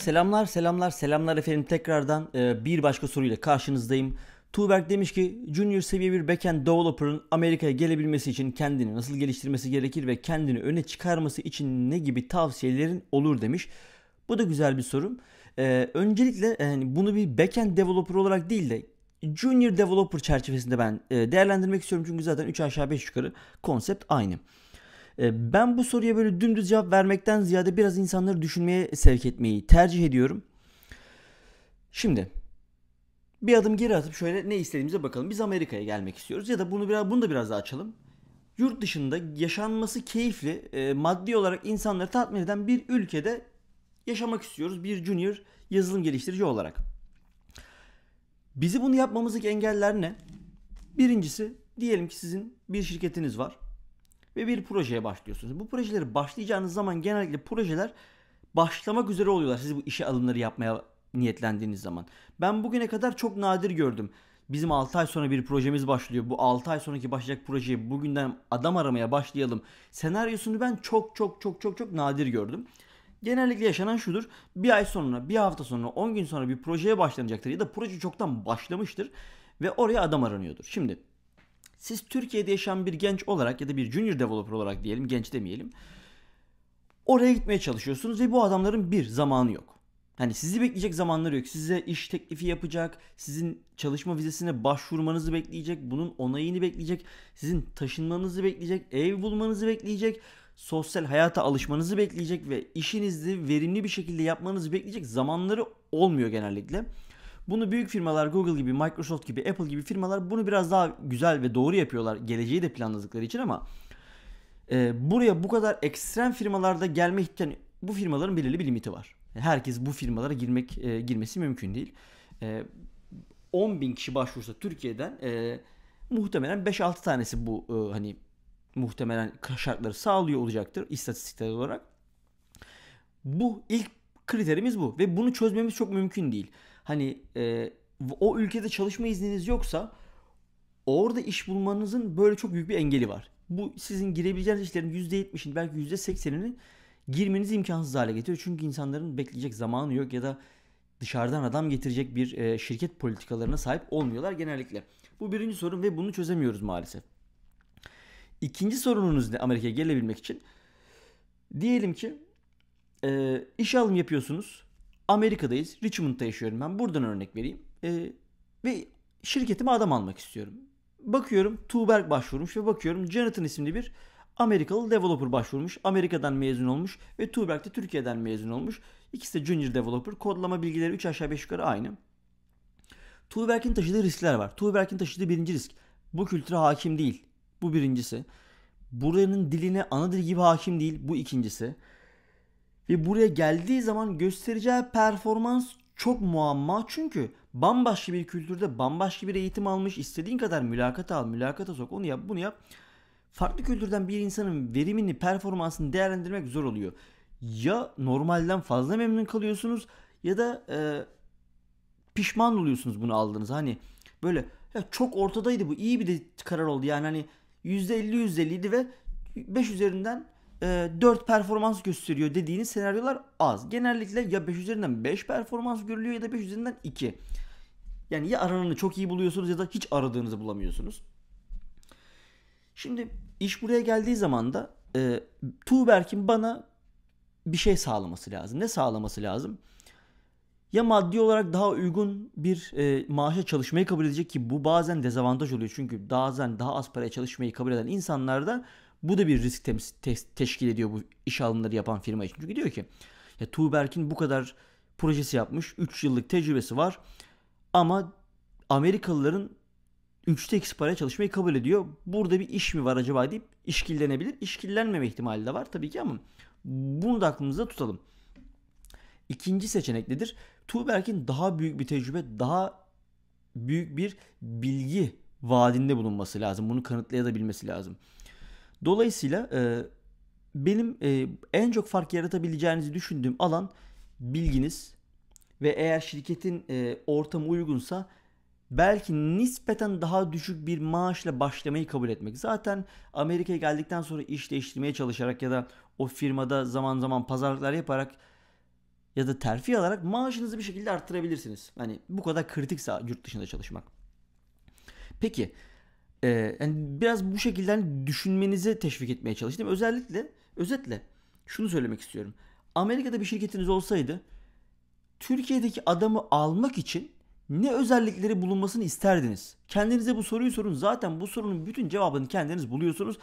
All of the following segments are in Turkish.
Selamlar selamlar selamlar efendim tekrardan e, bir başka soruyla karşınızdayım. Tuğberk demiş ki junior seviye bir backend developer'ın Amerika'ya gelebilmesi için kendini nasıl geliştirmesi gerekir ve kendini öne çıkarması için ne gibi tavsiyelerin olur demiş. Bu da güzel bir sorum. Ee, e, öncelikle yani bunu bir backend developer olarak değil de junior developer çerçevesinde ben e, değerlendirmek istiyorum çünkü zaten 3 aşağı 5 yukarı konsept aynı. Ee, ben bu soruya böyle dümdüz cevap vermekten ziyade biraz insanları düşünmeye sevk etmeyi tercih ediyorum. Şimdi bir adım geri atıp şöyle ne istediğimize bakalım. Biz Amerika'ya gelmek istiyoruz ya da bunu biraz bunu da biraz daha açalım. Yurt dışında yaşanması keyifli, e, maddi olarak insanları tatmin eden bir ülkede yaşamak istiyoruz bir junior yazılım geliştirici olarak. Bizi bunu yapmamızdaki engeller ne? Birincisi diyelim ki sizin bir şirketiniz var ve bir projeye başlıyorsunuz. Bu projeleri başlayacağınız zaman genellikle projeler başlamak üzere oluyorlar. Siz bu işe alımları yapmaya niyetlendiğiniz zaman. Ben bugüne kadar çok nadir gördüm. Bizim 6 ay sonra bir projemiz başlıyor. Bu 6 ay sonraki başlayacak projeyi bugünden adam aramaya başlayalım. Senaryosunu ben çok çok çok çok çok nadir gördüm. Genellikle yaşanan şudur. Bir ay sonra, bir hafta sonra, 10 gün sonra bir projeye başlanacaktır ya da proje çoktan başlamıştır ve oraya adam aranıyordur. Şimdi siz Türkiye'de yaşayan bir genç olarak ya da bir junior developer olarak diyelim, genç demeyelim. Oraya gitmeye çalışıyorsunuz ve bu adamların bir zamanı yok. Hani sizi bekleyecek zamanları yok. Size iş teklifi yapacak, sizin çalışma vizesine başvurmanızı bekleyecek, bunun onayını bekleyecek, sizin taşınmanızı bekleyecek, ev bulmanızı bekleyecek, sosyal hayata alışmanızı bekleyecek ve işinizi verimli bir şekilde yapmanızı bekleyecek zamanları olmuyor genellikle. Bunu büyük firmalar Google gibi, Microsoft gibi, Apple gibi firmalar bunu biraz daha güzel ve doğru yapıyorlar. Geleceği de planladıkları için ama e, buraya bu kadar ekstrem firmalarda gelme ihtiyacı bu firmaların belirli bir limiti var. Herkes bu firmalara girmek e, girmesi mümkün değil. E, 10 bin kişi başvursa Türkiye'den e, muhtemelen 5-6 tanesi bu e, hani muhtemelen şartları sağlıyor olacaktır istatistikler olarak. Bu ilk kriterimiz bu ve bunu çözmemiz çok mümkün değil. Hani e, o ülkede çalışma izniniz yoksa orada iş bulmanızın böyle çok büyük bir engeli var. Bu sizin girebileceğiniz işlerin %70'ini belki %80'ini girmeniz imkansız hale getiriyor. Çünkü insanların bekleyecek zamanı yok ya da dışarıdan adam getirecek bir e, şirket politikalarına sahip olmuyorlar genellikle. Bu birinci sorun ve bunu çözemiyoruz maalesef. İkinci sorununuz ne Amerika'ya gelebilmek için? Diyelim ki e, iş alım yapıyorsunuz Amerika'dayız. Richmond'da yaşıyorum ben. Buradan örnek vereyim. E, ve şirketime adam almak istiyorum. Bakıyorum Tuğberk başvurmuş ve bakıyorum Jonathan isimli bir Amerikalı developer başvurmuş. Amerika'dan mezun olmuş ve Tuğberk de Türkiye'den mezun olmuş. İkisi de junior developer. Kodlama bilgileri 3 aşağı 5 yukarı aynı. Tuğberk'in taşıdığı riskler var. Tuğberk'in taşıdığı birinci risk. Bu kültüre hakim değil. Bu birincisi. Buranın diline ana dil gibi hakim değil. Bu ikincisi. Ve buraya geldiği zaman göstereceği performans çok muamma. Çünkü bambaşka bir kültürde bambaşka bir eğitim almış. istediğin kadar mülakata al, mülakata sok, onu yap, bunu yap. Farklı kültürden bir insanın verimini, performansını değerlendirmek zor oluyor. Ya normalden fazla memnun kalıyorsunuz ya da e, pişman oluyorsunuz bunu aldığınız. Hani böyle ya çok ortadaydı bu iyi bir de karar oldu. Yani hani %50 idi ve 5 üzerinden e, 4 performans gösteriyor dediğiniz senaryolar az. Genellikle ya 5 üzerinden 5 performans görülüyor ya da 5 üzerinden 2. Yani ya aranını çok iyi buluyorsunuz ya da hiç aradığınızı bulamıyorsunuz. Şimdi iş buraya geldiği zaman da e, Tuğberk'in bana bir şey sağlaması lazım. Ne sağlaması lazım? Ya maddi olarak daha uygun bir e, maaşa çalışmayı kabul edecek ki bu bazen dezavantaj oluyor. Çünkü bazen daha az paraya çalışmayı kabul eden insanlarda bu da bir risk te- teşkil ediyor bu iş alımları yapan firma için. Çünkü diyor ki ya Tuğberk'in bu kadar projesi yapmış. 3 yıllık tecrübesi var. Ama Amerikalıların 3'te 2 paraya çalışmayı kabul ediyor. Burada bir iş mi var acaba deyip işkillenebilir. İşkillenmeme ihtimali de var tabii ki ama bunu da aklımızda tutalım. İkinci seçenek nedir? Tuğberk'in daha büyük bir tecrübe, daha büyük bir bilgi vaadinde bulunması lazım. Bunu kanıtlayabilmesi lazım. Dolayısıyla e, benim e, en çok fark yaratabileceğinizi düşündüğüm alan bilginiz ve eğer şirketin e, ortamı uygunsa belki nispeten daha düşük bir maaşla başlamayı kabul etmek. Zaten Amerika'ya geldikten sonra iş değiştirmeye çalışarak ya da o firmada zaman zaman pazarlıklar yaparak ya da terfi alarak maaşınızı bir şekilde arttırabilirsiniz. Hani bu kadar kritikse yurt dışında çalışmak. Peki ee, yani biraz bu şekilde hani düşünmenizi teşvik etmeye çalıştım. Özellikle özetle şunu söylemek istiyorum. Amerika'da bir şirketiniz olsaydı Türkiye'deki adamı almak için ne özellikleri bulunmasını isterdiniz? Kendinize bu soruyu sorun. Zaten bu sorunun bütün cevabını kendiniz buluyorsunuz.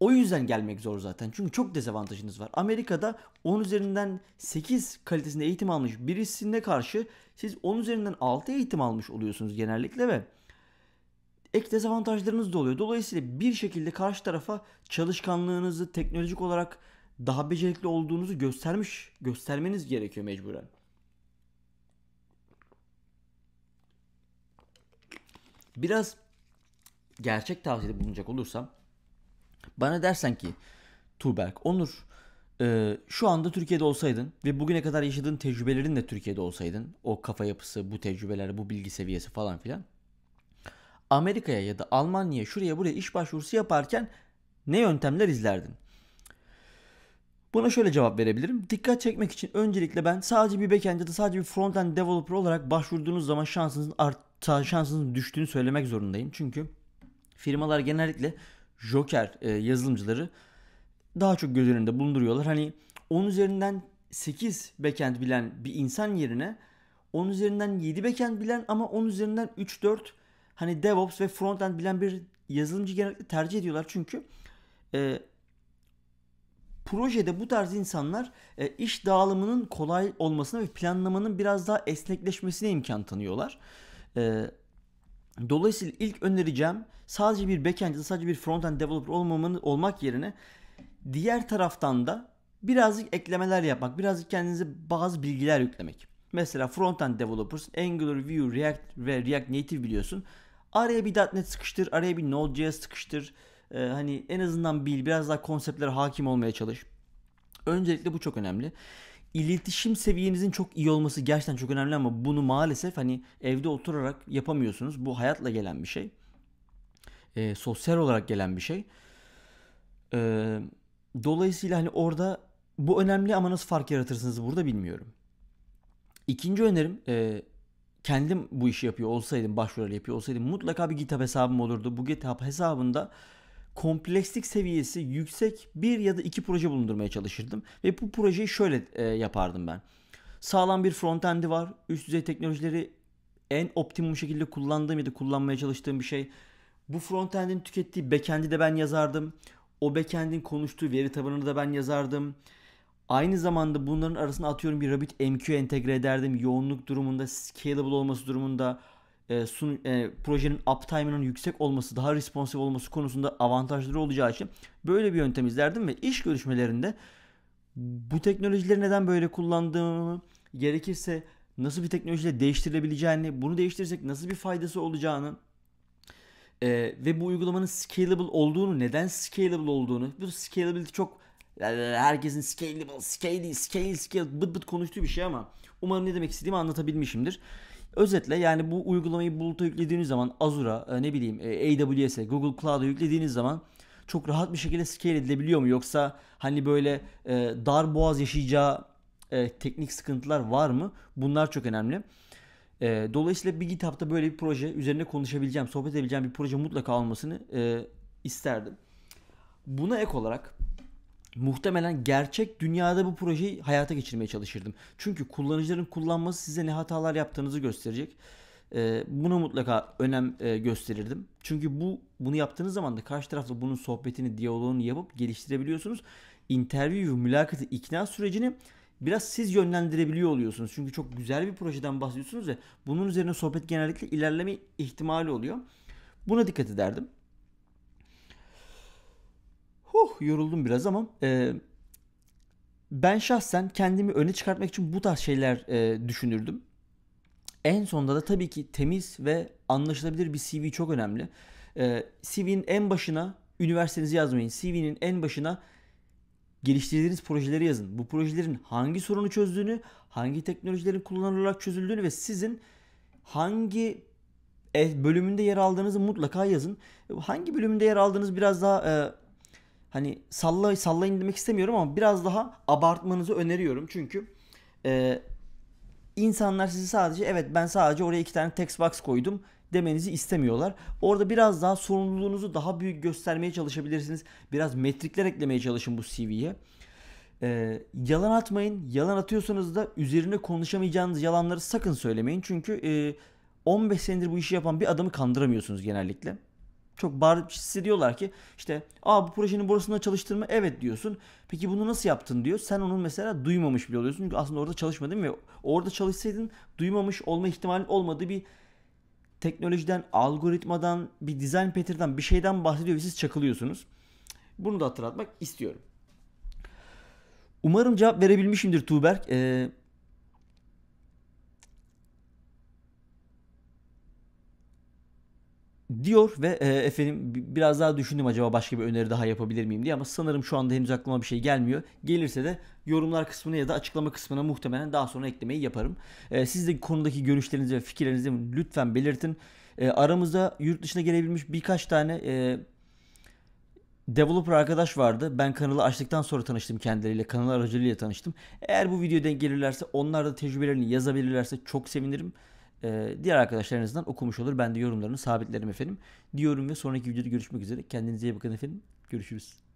O yüzden gelmek zor zaten. Çünkü çok dezavantajınız var. Amerika'da 10 üzerinden 8 kalitesinde eğitim almış birisine karşı siz 10 üzerinden 6 eğitim almış oluyorsunuz genellikle ve ek dezavantajlarınız da oluyor. Dolayısıyla bir şekilde karşı tarafa çalışkanlığınızı teknolojik olarak daha becerikli olduğunuzu göstermiş, göstermeniz gerekiyor mecburen. Biraz gerçek tavsiyede bulunacak olursam bana dersen ki Tuğberk Onur e, şu anda Türkiye'de olsaydın ve bugüne kadar yaşadığın tecrübelerin de Türkiye'de olsaydın o kafa yapısı bu tecrübeler bu bilgi seviyesi falan filan Amerika'ya ya da Almanya'ya şuraya buraya iş başvurusu yaparken ne yöntemler izlerdin? Buna şöyle cevap verebilirim. Dikkat çekmek için öncelikle ben sadece bir backend ya da sadece bir frontend developer olarak başvurduğunuz zaman şansınızın artta şansınızın düştüğünü söylemek zorundayım. Çünkü firmalar genellikle joker e, yazılımcıları daha çok göz önünde bulunduruyorlar. Hani 10 üzerinden 8 backend bilen bir insan yerine 10 üzerinden 7 backend bilen ama 10 üzerinden 3 4 hani DevOps ve frontend bilen bir yazılımcı genellikle tercih ediyorlar. Çünkü e, projede bu tarz insanlar e, iş dağılımının kolay olmasına ve planlamanın biraz daha esnekleşmesine imkan tanıyorlar. E, dolayısıyla ilk önereceğim sadece bir backend sadece bir frontend developer olmamanı, olmak yerine diğer taraftan da birazcık eklemeler yapmak, birazcık kendinize bazı bilgiler yüklemek. Mesela frontend developers Angular, Vue, React ve React Native biliyorsun. Araya bir .NET sıkıştır, araya bir Node.js sıkıştır. Ee, hani en azından bil, biraz daha konseptlere hakim olmaya çalış. Öncelikle bu çok önemli. İletişim seviyenizin çok iyi olması gerçekten çok önemli ama bunu maalesef hani evde oturarak yapamıyorsunuz. Bu hayatla gelen bir şey. Ee, sosyal olarak gelen bir şey. Ee, dolayısıyla hani orada bu önemli ama nasıl fark yaratırsınız burada bilmiyorum. İkinci önerim e, kendim bu işi yapıyor olsaydım, başrol yapıyor olsaydım mutlaka bir GitHub hesabım olurdu. Bu GitHub hesabında komplekslik seviyesi yüksek bir ya da iki proje bulundurmaya çalışırdım. Ve bu projeyi şöyle e, yapardım ben. Sağlam bir frontendi var. Üst düzey teknolojileri en optimum şekilde kullandığım ya da kullanmaya çalıştığım bir şey. Bu frontend'in tükettiği backend'i de ben yazardım. O backend'in konuştuğu veri tabanını da ben yazardım. Aynı zamanda bunların arasına atıyorum bir Rabbit RabbitMQ entegre ederdim. Yoğunluk durumunda, scalable olması durumunda, e, sun, e, projenin uptime'ının yüksek olması, daha responsive olması konusunda avantajları olacağı için böyle bir yöntem izlerdim ve iş görüşmelerinde bu teknolojileri neden böyle kullandığımı, gerekirse nasıl bir teknolojiyle değiştirilebileceğini, bunu değiştirirsek nasıl bir faydası olacağını e, ve bu uygulamanın scalable olduğunu, neden scalable olduğunu, bu scalability çok herkesin scalable, scaly, scale, scale bıt bıt konuştuğu bir şey ama umarım ne demek istediğimi anlatabilmişimdir. Özetle yani bu uygulamayı buluta yüklediğiniz zaman Azure'a e, ne bileyim e, AWS'e Google Cloud'a yüklediğiniz zaman çok rahat bir şekilde scale edilebiliyor mu? Yoksa hani böyle e, dar boğaz yaşayacağı teknik sıkıntılar var mı? Bunlar çok önemli. Dolayısıyla bir GitHub'da böyle bir proje üzerine konuşabileceğim, sohbet edebileceğim bir proje mutlaka olmasını isterdim. Buna ek olarak muhtemelen gerçek dünyada bu projeyi hayata geçirmeye çalışırdım. Çünkü kullanıcıların kullanması size ne hatalar yaptığınızı gösterecek. E, buna mutlaka önem e, gösterirdim. Çünkü bu bunu yaptığınız zaman da karşı tarafla bunun sohbetini, diyaloğunu yapıp geliştirebiliyorsunuz. İnterview, mülakatı, ikna sürecini biraz siz yönlendirebiliyor oluyorsunuz. Çünkü çok güzel bir projeden bahsediyorsunuz ve bunun üzerine sohbet genellikle ilerleme ihtimali oluyor. Buna dikkat ederdim. Huh yoruldum biraz ama e, ben şahsen kendimi öne çıkartmak için bu tarz şeyler e, düşünürdüm. En sonunda da tabii ki temiz ve anlaşılabilir bir CV çok önemli. E, CV'nin en başına üniversitenizi yazmayın. CV'nin en başına geliştirdiğiniz projeleri yazın. Bu projelerin hangi sorunu çözdüğünü, hangi teknolojilerin kullanılarak çözüldüğünü ve sizin hangi bölümünde yer aldığınızı mutlaka yazın. Hangi bölümünde yer aldığınız biraz daha e, hani salla, sallayın demek istemiyorum ama biraz daha abartmanızı öneriyorum. Çünkü e, insanlar sizi sadece evet ben sadece oraya iki tane text box koydum demenizi istemiyorlar. Orada biraz daha sorumluluğunuzu daha büyük göstermeye çalışabilirsiniz. Biraz metrikler eklemeye çalışın bu CV'ye. Ee, yalan atmayın. Yalan atıyorsanız da üzerine konuşamayacağınız yalanları sakın söylemeyin. Çünkü e, 15 senedir bu işi yapan bir adamı kandıramıyorsunuz genellikle çok bağırıp hissediyorlar ki işte aa bu projenin burasında çalıştırma Evet diyorsun. Peki bunu nasıl yaptın diyor. Sen onun mesela duymamış bile oluyorsun. Çünkü aslında orada çalışmadın ve orada çalışsaydın duymamış olma ihtimali olmadığı bir teknolojiden, algoritmadan, bir design pattern'dan bir şeyden bahsediyor ve siz çakılıyorsunuz. Bunu da hatırlatmak istiyorum. Umarım cevap verebilmişimdir Tuğberk. Ee, diyor ve e, efendim biraz daha düşündüm acaba başka bir öneri daha yapabilir miyim diye ama sanırım şu anda henüz aklıma bir şey gelmiyor. Gelirse de yorumlar kısmına ya da açıklama kısmına muhtemelen daha sonra eklemeyi yaparım. E, siz de konudaki görüşlerinizi ve fikirlerinizi lütfen belirtin. E, aramızda yurt dışına gelebilmiş birkaç tane e, developer arkadaş vardı. Ben kanalı açtıktan sonra tanıştım kendileriyle. Kanal aracılığıyla tanıştım. Eğer bu video gelirlerse onlar da tecrübelerini yazabilirlerse çok sevinirim e, diğer arkadaşlarınızdan okumuş olur. Ben de yorumlarını sabitlerim efendim. Diyorum ve sonraki videoda görüşmek üzere. Kendinize iyi bakın efendim. Görüşürüz.